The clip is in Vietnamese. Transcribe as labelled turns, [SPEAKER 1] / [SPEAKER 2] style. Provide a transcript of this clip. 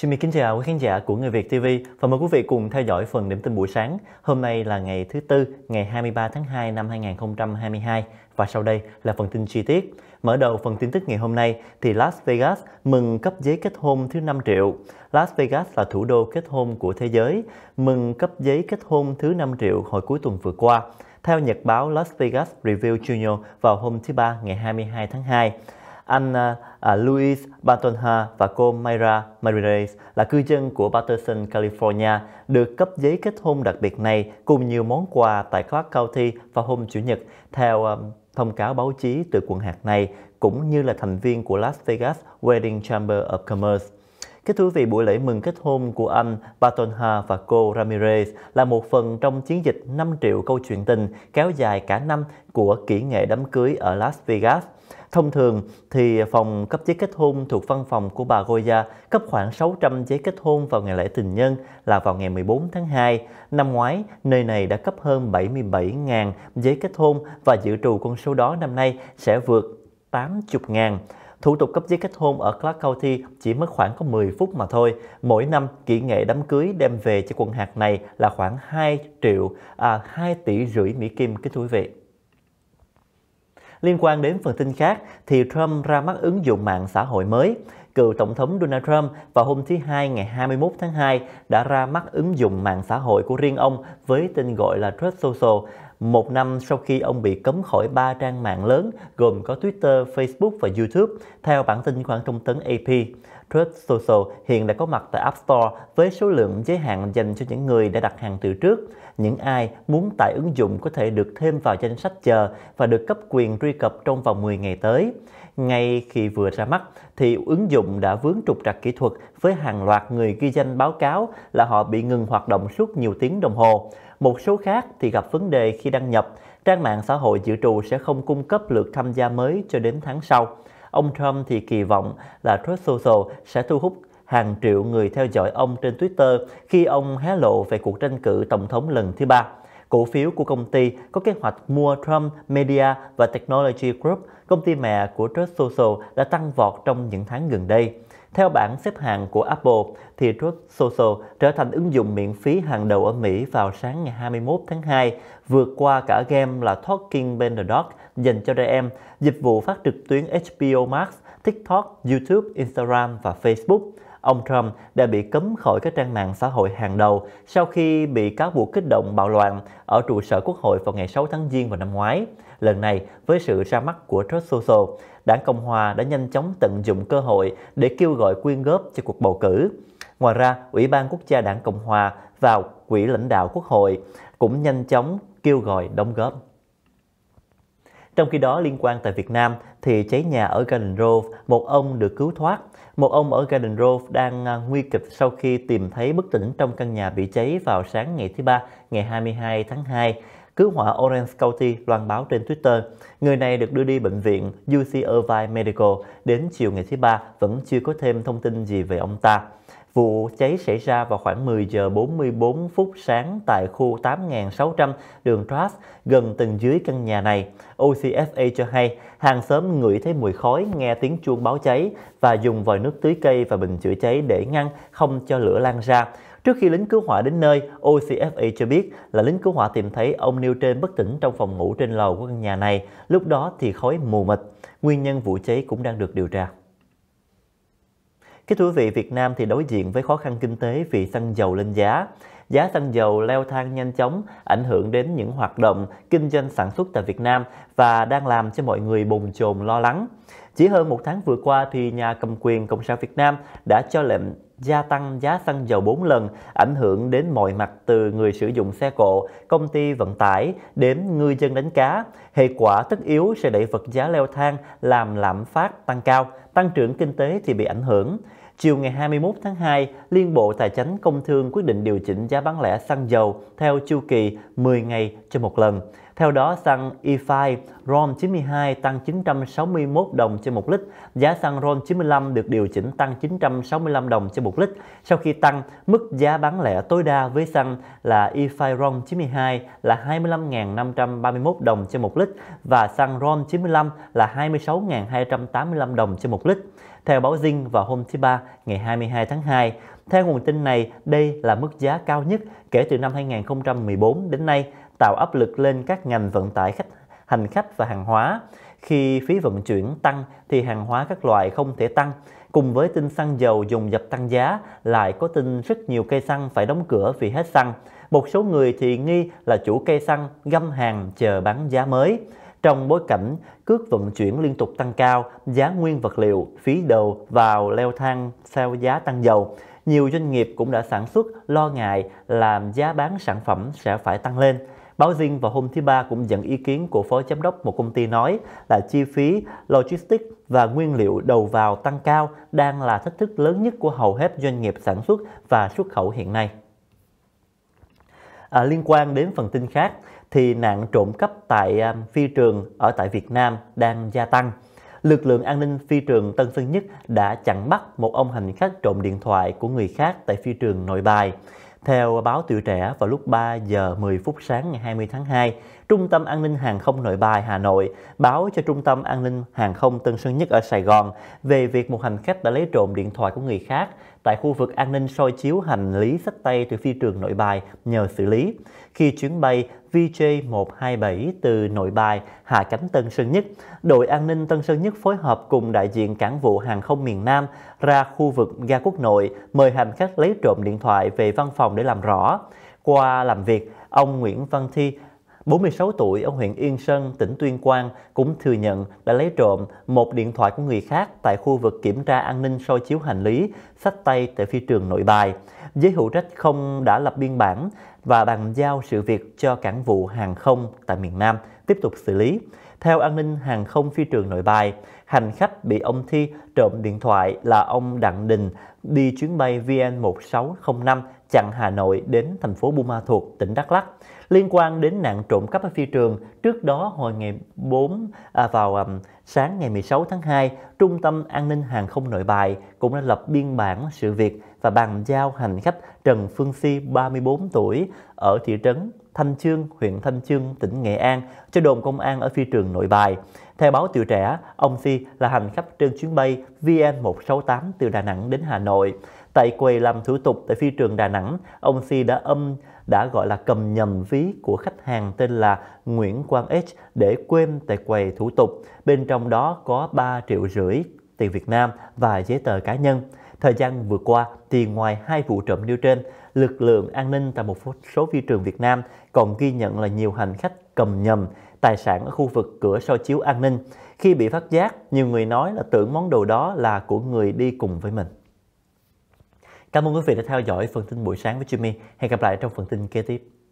[SPEAKER 1] Xin kính chào quý khán giả của Người Việt TV và mời quý vị cùng theo dõi phần điểm tin buổi sáng. Hôm nay là ngày thứ Tư, ngày 23 tháng 2 năm 2022 và sau đây là phần tin chi tiết. Mở đầu phần tin tức ngày hôm nay thì Las Vegas mừng cấp giấy kết hôn thứ 5 triệu. Las Vegas là thủ đô kết hôn của thế giới, mừng cấp giấy kết hôn thứ 5 triệu hồi cuối tuần vừa qua. Theo nhật báo Las Vegas Review Junior vào hôm thứ Ba ngày 22 tháng 2, anh uh, à, Louis Batonha và cô Myra Marinez là cư dân của Patterson, California, được cấp giấy kết hôn đặc biệt này cùng nhiều món quà tại Clark County vào hôm Chủ nhật, theo um, thông cáo báo chí từ quận hạt này, cũng như là thành viên của Las Vegas Wedding Chamber of Commerce. Kính thưa quý vị, buổi lễ mừng kết hôn của anh Batonha và cô Ramirez là một phần trong chiến dịch 5 triệu câu chuyện tình kéo dài cả năm của kỹ nghệ đám cưới ở Las Vegas. Thông thường thì phòng cấp giấy kết hôn thuộc văn phòng của bà Goya cấp khoảng 600 giấy kết hôn vào ngày lễ tình nhân là vào ngày 14 tháng 2. Năm ngoái, nơi này đã cấp hơn 77.000 giấy kết hôn và dự trù con số đó năm nay sẽ vượt 80.000. Thủ tục cấp giấy kết hôn ở Clark County chỉ mất khoảng có 10 phút mà thôi. Mỗi năm, kỹ nghệ đám cưới đem về cho quần hạt này là khoảng 2 triệu, à, 2 tỷ rưỡi Mỹ Kim, kính thưa quý vị. Liên quan đến phần tin khác thì Trump ra mắt ứng dụng mạng xã hội mới cựu Tổng thống Donald Trump vào hôm thứ Hai ngày 21 tháng 2 đã ra mắt ứng dụng mạng xã hội của riêng ông với tên gọi là Truth Social, một năm sau khi ông bị cấm khỏi ba trang mạng lớn gồm có Twitter, Facebook và YouTube, theo bản tin của hãng thông tấn AP. Truth Social hiện đã có mặt tại App Store với số lượng giới hạn dành cho những người đã đặt hàng từ trước. Những ai muốn tải ứng dụng có thể được thêm vào danh sách chờ và được cấp quyền truy cập trong vòng 10 ngày tới. Ngay khi vừa ra mắt thì ứng dụng đã vướng trục trặc kỹ thuật với hàng loạt người ghi danh báo cáo là họ bị ngừng hoạt động suốt nhiều tiếng đồng hồ. Một số khác thì gặp vấn đề khi đăng nhập, trang mạng xã hội dự trù sẽ không cung cấp lượt tham gia mới cho đến tháng sau. Ông Trump thì kỳ vọng là Truth Social sẽ thu hút hàng triệu người theo dõi ông trên Twitter khi ông hé lộ về cuộc tranh cử tổng thống lần thứ ba. Cổ phiếu của công ty có kế hoạch mua Trump Media và Technology Group, công ty mẹ của Truth Social đã tăng vọt trong những tháng gần đây. Theo bảng xếp hạng của Apple, thì Truth Social trở thành ứng dụng miễn phí hàng đầu ở Mỹ vào sáng ngày 21 tháng 2, vượt qua cả game là Talking Behind the Dog dành cho trẻ em, dịch vụ phát trực tuyến HBO Max, TikTok, YouTube, Instagram và Facebook. Ông Trump đã bị cấm khỏi các trang mạng xã hội hàng đầu sau khi bị cáo buộc kích động bạo loạn ở trụ sở quốc hội vào ngày 6 tháng Giêng vào năm ngoái. Lần này, với sự ra mắt của Truth Social, Đảng Cộng Hòa đã nhanh chóng tận dụng cơ hội để kêu gọi quyên góp cho cuộc bầu cử. Ngoài ra, Ủy ban Quốc gia Đảng Cộng Hòa và Quỹ lãnh đạo Quốc hội cũng nhanh chóng kêu gọi đóng góp. Trong khi đó, liên quan tại Việt Nam, thì cháy nhà ở Garden Grove, một ông được cứu thoát. Một ông ở Garden Grove đang à, nguy kịch sau khi tìm thấy bất tỉnh trong căn nhà bị cháy vào sáng ngày thứ Ba, ngày 22 tháng 2. Cứu hỏa Orange County loan báo trên Twitter, người này được đưa đi bệnh viện UC Irvine Medical đến chiều ngày thứ Ba vẫn chưa có thêm thông tin gì về ông ta. Vụ cháy xảy ra vào khoảng 10 giờ 44 phút sáng tại khu 8600 đường Trass gần tầng dưới căn nhà này. OCFA cho hay hàng xóm ngửi thấy mùi khói, nghe tiếng chuông báo cháy và dùng vòi nước tưới cây và bình chữa cháy để ngăn không cho lửa lan ra. Trước khi lính cứu hỏa đến nơi, OCFA cho biết là lính cứu hỏa tìm thấy ông nêu trên bất tỉnh trong phòng ngủ trên lầu của căn nhà này. Lúc đó thì khói mù mịt. Nguyên nhân vụ cháy cũng đang được điều tra. Kính thưa quý vị, Việt Nam thì đối diện với khó khăn kinh tế vì xăng dầu lên giá. Giá xăng dầu leo thang nhanh chóng, ảnh hưởng đến những hoạt động kinh doanh sản xuất tại Việt Nam và đang làm cho mọi người bồn chồn lo lắng. Chỉ hơn một tháng vừa qua thì nhà cầm quyền Cộng sản Việt Nam đã cho lệnh gia tăng giá xăng dầu 4 lần ảnh hưởng đến mọi mặt từ người sử dụng xe cộ, công ty vận tải đến ngư dân đánh cá. Hệ quả tất yếu sẽ đẩy vật giá leo thang làm lạm phát tăng cao, tăng trưởng kinh tế thì bị ảnh hưởng. Chiều ngày 21 tháng 2, Liên Bộ Tài chánh Công Thương quyết định điều chỉnh giá bán lẻ xăng dầu theo chu kỳ 10 ngày cho một lần. Theo đó, xăng E5 RON92 tăng 961 đồng trên 1 lít, giá xăng RON95 được điều chỉnh tăng 965 đồng trên 1 lít. Sau khi tăng, mức giá bán lẻ tối đa với xăng là E5 RON92 là 25.531 đồng trên 1 lít và xăng RON95 là 26.285 đồng trên 1 lít. Theo báo Dinh vào hôm thứ Ba ngày 22 tháng 2, theo nguồn tin này, đây là mức giá cao nhất kể từ năm 2014 đến nay tạo áp lực lên các ngành vận tải khách hành khách và hàng hóa. Khi phí vận chuyển tăng thì hàng hóa các loại không thể tăng. Cùng với tinh xăng dầu dùng dập tăng giá lại có tin rất nhiều cây xăng phải đóng cửa vì hết xăng. Một số người thì nghi là chủ cây xăng găm hàng chờ bán giá mới. Trong bối cảnh cước vận chuyển liên tục tăng cao, giá nguyên vật liệu, phí đầu vào leo thang theo giá tăng dầu, nhiều doanh nghiệp cũng đã sản xuất lo ngại làm giá bán sản phẩm sẽ phải tăng lên. Báo riêng vào hôm thứ Ba cũng dẫn ý kiến của phó giám đốc một công ty nói là chi phí logistics và nguyên liệu đầu vào tăng cao đang là thách thức lớn nhất của hầu hết doanh nghiệp sản xuất và xuất khẩu hiện nay. À, liên quan đến phần tin khác thì nạn trộm cắp tại à, phi trường ở tại Việt Nam đang gia tăng. Lực lượng an ninh phi trường Tân Sơn Nhất đã chặn bắt một ông hành khách trộm điện thoại của người khác tại phi trường Nội Bài. Theo báo Tuổi Trẻ, vào lúc 3 giờ 10 phút sáng ngày 20 tháng 2, Trung tâm An ninh Hàng không Nội bài Hà Nội báo cho Trung tâm An ninh Hàng không Tân Sơn Nhất ở Sài Gòn về việc một hành khách đã lấy trộm điện thoại của người khác tại khu vực an ninh soi chiếu hành lý sách tay từ phi trường Nội Bài nhờ xử lý. Khi chuyến bay VJ127 từ Nội Bài hạ cánh Tân Sơn Nhất, đội an ninh Tân Sơn Nhất phối hợp cùng đại diện cảng vụ hàng không miền Nam ra khu vực ga quốc nội mời hành khách lấy trộm điện thoại về văn phòng để làm rõ. Qua làm việc, ông Nguyễn Văn Thi, 46 tuổi ở huyện Yên Sơn, tỉnh Tuyên Quang cũng thừa nhận đã lấy trộm một điện thoại của người khác tại khu vực kiểm tra an ninh soi chiếu hành lý, sách tay tại phi trường nội bài. Giới hữu trách không đã lập biên bản và bàn giao sự việc cho cảng vụ hàng không tại miền Nam tiếp tục xử lý. Theo an ninh hàng không phi trường nội bài, hành khách bị ông Thi trộm điện thoại là ông Đặng Đình đi chuyến bay VN1605 chặn Hà Nội đến thành phố Buôn Ma Thuột, tỉnh Đắk Lắk. Liên quan đến nạn trộm cắp ở phi trường, trước đó hồi ngày 4 à, vào um, sáng ngày 16 tháng 2, Trung tâm An ninh Hàng không Nội Bài cũng đã lập biên bản sự việc và bàn giao hành khách Trần Phương Phi, 34 tuổi, ở thị trấn Thanh Chương, huyện Thanh Chương, tỉnh Nghệ An cho đồn công an ở phi trường Nội Bài. Theo báo Tuổi Trẻ, ông Phi là hành khách trên chuyến bay VN168 từ Đà Nẵng đến Hà Nội. Tại quầy làm thủ tục tại phi trường Đà Nẵng, ông Phi đã âm đã gọi là cầm nhầm ví của khách hàng tên là Nguyễn Quang H để quên tại quầy thủ tục. Bên trong đó có 3 triệu rưỡi tiền Việt Nam và giấy tờ cá nhân. Thời gian vừa qua, thì ngoài hai vụ trộm nêu trên, lực lượng an ninh tại một số phi trường Việt Nam còn ghi nhận là nhiều hành khách cầm nhầm tài sản ở khu vực cửa soi chiếu an ninh. Khi bị phát giác, nhiều người nói là tưởng món đồ đó là của người đi cùng với mình. Cảm ơn quý vị đã theo dõi phần tin buổi sáng với Jimmy. Hẹn gặp lại trong phần tin kế tiếp.